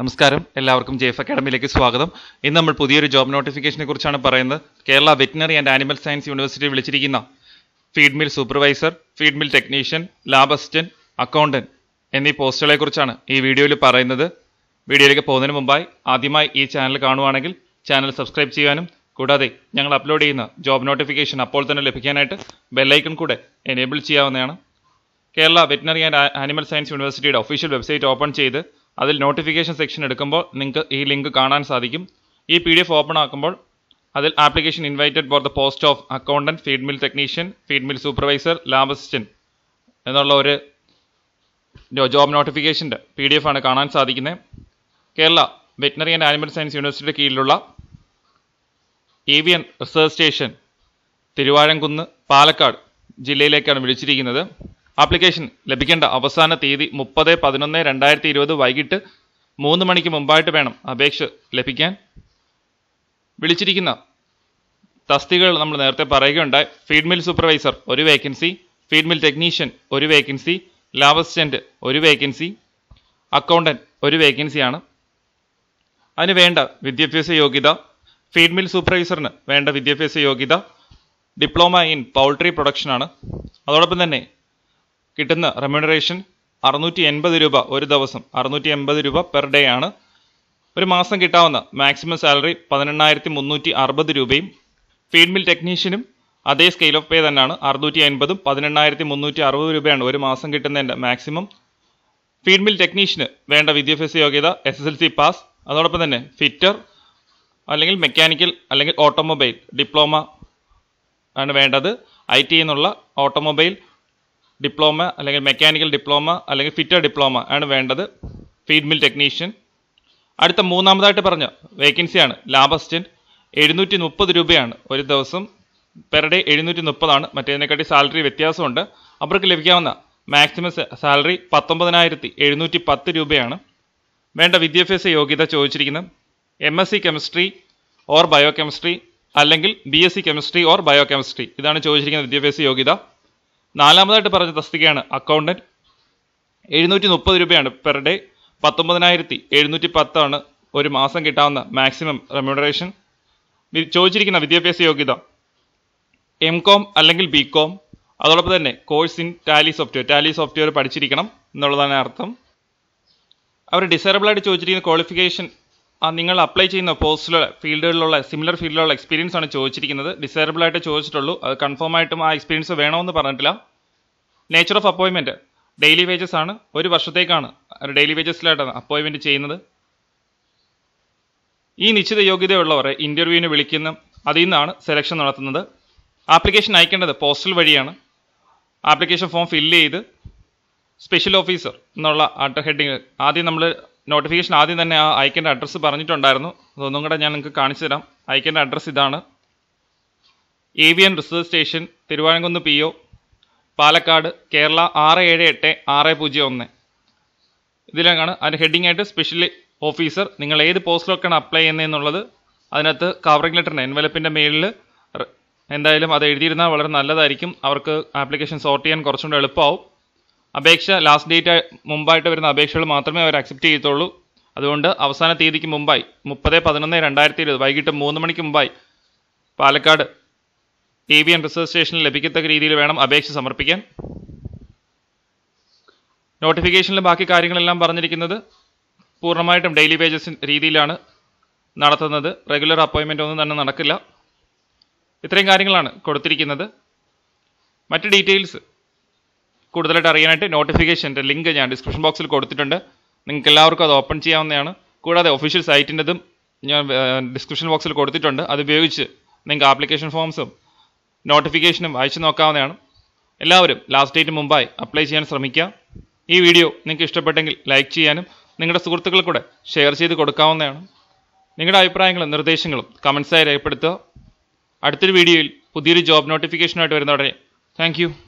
നമസ്കാരം എല്ലാവർക്കും J F അക്കാഡമിയിലേക്ക് സ്വാഗതം ഇന്ന് നമ്മൾ പുതിയൊരു ജോബ് നോട്ടിഫിക്കേഷനെ കുറിച്ചാണ് പറയുന്നത് Kerala veterinary and animal science university വിളിച്ചിരിക്കുന്ന feed mill supervisor feed mill technician lab assistant accountant എന്നീ പോസ്റ്റുകളെ കുറിച്ചാണ് ഈ വീഡിയോയിൽ പറയുന്നത് വീഡിയോയിലേക്ക് പോകുന്നതിന് മുമ്പായി ആദ്യമായി ഈ ചാനൽ കാണുവാണെങ്കിൽ ചാനൽ സബ്സ്ക്രൈബ് ചെയ്യാനും കൂടാതെ ഞങ്ങൾ അപ്ലോഡ് ചെയ്യുന്ന ജോബ് നോട്ടിഫിക്കേഷൻ അപ്പോൾ തന്നെ ലഭിക്കാനായിട്ട് ബെല്ലൈക്കൺ കൂടെ എനേബിൾ ചെയ്യാവുന്നതാണ് Kerala veterinary and animal science യൂണിവേഴ്സിറ്റിയുടെ ഒഫീഷ്യൽ വെബ്സൈറ്റ് ഓപ്പൺ ചെയ്ത് അതിൽ നോട്ടിഫിക്കേഷൻ സെക്ഷൻ എടുക്കുമ്പോൾ നിങ്ങൾക്ക് ഈ ലിങ്ക് കാണാൻ സാധിക്കും ഈ പി ഡി എഫ് ഓപ്പൺ ആക്കുമ്പോൾ അതിൽ application invited for the post of accountant feed mill technician feed mill supervisor lab assistant എന്നുള്ള ഒരു ജോബ് നോട്ടിഫിക്കേഷൻ്റെ പി ഡി എഫ് ആണ് കാണാൻ സാധിക്കുന്നത് Kerala veterinary and animal science യൂണിവേഴ്സിറ്റിയുടെ കീഴിലുള്ള avian research station Thiruvazhamkunnu Palakkad ജില്ലയിലേക്കാണ് വിളിച്ചിരിക്കുന്നത് ആപ്ലിക്കേഷൻ ലഭിക്കേണ്ട അവസാന തീയതി മുപ്പത് പതിനൊന്ന് രണ്ടായിരത്തി ഇരുപത് വൈകിട്ട് മൂന്ന് മണിക്ക് മുമ്പായിട്ട് വേണം അപേക്ഷ ലഭിക്കാൻ വിളിച്ചിരിക്കുന്ന തസ്തികകൾ നമ്മൾ നേരത്തെ പറയുകയുണ്ടായി ഫീഡ് മിൽ സൂപ്പർവൈസർ ഒരു വേക്കൻസി ഫീഡ് മിൽ ടെക്നീഷ്യൻ ഒരു വേക്കൻസി ലാബ് ഒരു വേക്കൻസി അക്കൗണ്ടൻറ്റ് ഒരു വേക്കൻസിയാണ് അതിന് വേണ്ട വിദ്യാഭ്യാസ യോഗ്യത ഫീഡ് മിൽ സൂപ്പർവൈസറിന് വേണ്ട വിദ്യാഭ്യാസ യോഗ്യത ഡിപ്ലോമ ഇൻ പൗൾട്രി പ്രൊഡക്ഷനാണ് അതോടൊപ്പം തന്നെ കിട്ടുന്ന റെമ്യൂണറേഷൻ അറുന്നൂറ്റി എൺപത് രൂപ ഒരു ദിവസം അറുന്നൂറ്റി എൺപത് രൂപ പെർ ഡേ ആണ് ഒരു മാസം കിട്ടാവുന്ന മാക്സിമം സാലറി പതിനെണ്ണായിരത്തി മുന്നൂറ്റി അറുപത് രൂപയും ഫീഡ് മിൽ ടെക്നീഷ്യനും അതേ സ്കെയിൽ ഓഫ് പേ തന്നെയാണ് അറുന്നൂറ്റി അൻപതും പതിനെണ്ണായിരത്തി മുന്നൂറ്റി അറുപത് രൂപയാണ് ഒരു മാസം കിട്ടുന്നതിൻ്റെ മാക്സിമം ഫീഡ് മിൽ ടെക്നീഷ്യന് വേണ്ട വിദ്യാഭ്യാസ യോഗ്യത S S L C pass അതോടൊപ്പം തന്നെ ഫിറ്റർ അല്ലെങ്കിൽ മെക്കാനിക്കൽ അല്ലെങ്കിൽ ഓട്ടോമൊബൈൽ ഡിപ്ലോമ ആണ് വേണ്ടത് ഐ ടി e എന്നുള്ള ഓട്ടോമൊബൈൽ ഡിപ്ലോമ അല്ലെങ്കിൽ മെക്കാനിക്കൽ ഡിപ്ലോമ അല്ലെങ്കിൽ ഫിറ്റർ ഡിപ്ലോമ ആണ് വേണ്ടത് ഫീഡ് മിൽ ടെക്നീഷ്യൻ അടുത്ത മൂന്നാമതായിട്ട് പറഞ്ഞ വേക്കൻസിയാണ് ലാബ് അസിസ്റ്റൻറ്റ് എഴുന്നൂറ്റി മുപ്പത് രൂപയാണ് ഒരു ദിവസം പെർ ഡേ എഴുന്നൂറ്റി മുപ്പതാണ് മറ്റേതിനെക്കാട്ടി സാലറി വ്യത്യാസമുണ്ട് അവർക്ക് ലഭിക്കാവുന്ന മാക്സിമം സാലറി പത്തൊമ്പതിനായിരത്തി എഴുന്നൂറ്റി പത്ത് രൂപയാണ് വേണ്ട വിദ്യാഭ്യാസ യോഗ്യത ചോദിച്ചിരിക്കുന്നത് M S C chemistry or biochemistry അല്ലെങ്കിൽ B S C chemistry or biochemistry ഇതാണ് ചോദിച്ചിരിക്കുന്ന വിദ്യാഭ്യാസ യോഗ്യത നാലാമതായിട്ട് പറഞ്ഞ തസ്തികയാണ് അക്കൗണ്ടൻറ്റ് എഴുന്നൂറ്റി മുപ്പത് രൂപയാണ് പെർ ഡേ പത്തൊമ്പതിനായിരത്തി എഴുന്നൂറ്റി പത്താണ് ഒരു മാസം കിട്ടാവുന്ന മാക്സിമം റെമ്യൂണറേഷൻ ചോദിച്ചിരിക്കുന്ന വിദ്യാഭ്യാസ യോഗ്യത എം കോം അല്ലെങ്കിൽ ബി കോം അതോടൊപ്പം തന്നെ course in tally software tally software പഠിച്ചിരിക്കണം എന്നുള്ളതാണ് അർത്ഥം അവർ ഡിസൈറബിളായിട്ട് ചോദിച്ചിരിക്കുന്ന ക്വാളിഫിക്കേഷൻ ആ നിങ്ങൾ അപ്ലൈ ചെയ്യുന്ന പോസ്റ്റിലുള്ള ഫീൽഡുകളിലുള്ള സിമിലർ ഫീൽഡിലുള്ള എക്സ്പീരിയൻസ് ആണ് ചോദിച്ചിരിക്കുന്നത് ഡിസേബിൾ ആയിട്ട് ചോദിച്ചിട്ടുള്ളൂ അത് കൺഫേം ആയിട്ടും ആ എക്സ്പീരിയൻസ് വേണമെന്ന് പറഞ്ഞിട്ടില്ല nature of appointment daily wages ആണ് ഒരു വർഷത്തേക്കാണ് ഡെയിലി വേജസിലായിട്ടാണ് അപ്പോയിൻമെൻറ്റ് ചെയ്യുന്നത് ഈ നിശ്ചിത യോഗ്യതയുള്ളവരെ ഇൻ്റർവ്യൂവിന് വിളിക്കുന്ന അതിൽ നിന്നാണ് സെലക്ഷൻ നടത്തുന്നത് ആപ്ലിക്കേഷൻ അയക്കേണ്ടത് പോസ്റ്റൽ വഴിയാണ് ആപ്ലിക്കേഷൻ ഫോം ഫില്ല് ചെയ്ത് സ്പെഷ്യൽ ഓഫീസർ എന്നുള്ള ഹെഡിങ് ആദ്യം നമ്മൾ നോട്ടിഫിക്കേഷൻ ആദ്യം തന്നെ ആ ഐക്കൻ്റെ അഡ്രസ്സ് പറഞ്ഞിട്ടുണ്ടായിരുന്നു അതൊന്നും കൂടെ ഞാൻ നിങ്ങൾക്ക് കാണിച്ചു തരാം ഐക്കൻ്റെ അഡ്രസ്സ് ഇതാണ് avian research station Thiruvananthapuram P O Palakkad Kerala ആറ് ഏഴ് എട്ട് ആറ് പൂജ്യം ഒന്ന് ഇതിലേക്കാണ് അതിൻ്റെ ഹെഡിങ് ആയിട്ട് സ്പെഷ്യൽ ഓഫീസർ നിങ്ങൾ ഏത് പോസ്റ്റിലൊക്കെയാണ് അപ്ലൈ ചെയ്യുന്നതെന്നുള്ളത് അതിനകത്ത് കവറിംഗ് ലെറ്ററിന് എൻവലപ്പിൻ്റെ മേളിൽ എന്തായാലും അത് എഴുതിയിരുന്നാൽ വളരെ നല്ലതായിരിക്കും അവർക്ക് ആപ്ലിക്കേഷൻ സോർട്ട് ചെയ്യാൻ കുറച്ചുകൂടെ എളുപ്പമാവും അപേക്ഷ ലാസ്റ്റ് ഡേറ്റ് മുമ്പായിട്ട് വരുന്ന അപേക്ഷകൾ മാത്രമേ അവർ അക്സെപ്റ്റ് ചെയ്യത്തുള്ളൂ അതുകൊണ്ട് അവസാന തീയതിക്ക് മുമ്പായി മുപ്പത് പതിനൊന്ന് രണ്ടായിരത്തി ഇരുപത് വൈകിട്ട് മൂന്ന് മണിക്ക് മുമ്പായി Palakkad avian research സ്റ്റേഷനിൽ ലഭിക്കത്തക്ക രീതിയിൽ വേണം അപേക്ഷ സമർപ്പിക്കാൻ നോട്ടിഫിക്കേഷനിലെ ബാക്കി കാര്യങ്ങളെല്ലാം പറഞ്ഞിരിക്കുന്നത് പൂർണ്ണമായിട്ടും ഡെയിലി വേജസ് രീതിയിലാണ് നടത്തുന്നത് റെഗുലർ അപ്പോയിൻമെൻ്റ് ഒന്നും തന്നെ നടക്കില്ല ഇത്രയും കാര്യങ്ങളാണ് കൊടുത്തിരിക്കുന്നത് മറ്റ് ഡീറ്റെയിൽസ് കൂടുതലായിട്ട് അറിയാനായിട്ട് നോട്ടിഫിക്കേഷൻ്റെ ലിങ്ക് ഞാൻ ഡിസ്ക്രിപ്ഷൻ ബോക്സിൽ കൊടുത്തിട്ടുണ്ട് നിങ്ങൾക്ക് എല്ലാവർക്കും അത് ഓപ്പൺ ചെയ്യാവുന്നതാണ് കൂടാതെ ഒഫീഷ്യൽ സൈറ്റിൻ്റെതും ഞാൻ ഡിസ്ക്രിപ്ഷൻ ബോക്സിൽ കൊടുത്തിട്ടുണ്ട് അത് ഉപയോഗിച്ച് നിങ്ങൾക്ക് ആപ്ലിക്കേഷൻ ഫോംസും നോട്ടിഫിക്കേഷനും അയച്ചു നോക്കാവുന്നതാണ് എല്ലാവരും ലാസ്റ്റ് ഡേറ്റ് മുമ്പായി അപ്ലൈ ചെയ്യാൻ ശ്രമിക്കുക ഈ വീഡിയോ നിങ്ങൾക്ക് ഇഷ്ടപ്പെട്ടെങ്കിൽ ലൈക്ക് ചെയ്യാനും നിങ്ങളുടെ സുഹൃത്തുക്കൾ കൂടെ ഷെയർ ചെയ്ത് കൊടുക്കാവുന്നതാണ് നിങ്ങളുടെ അഭിപ്രായങ്ങളും നിർദ്ദേശങ്ങളും കമൻസായി രേഖപ്പെടുത്തുക അടുത്തൊരു വീഡിയോയിൽ പുതിയൊരു ജോബ് നോട്ടിഫിക്കേഷനായിട്ട് വരുന്നതോടെ താങ്ക്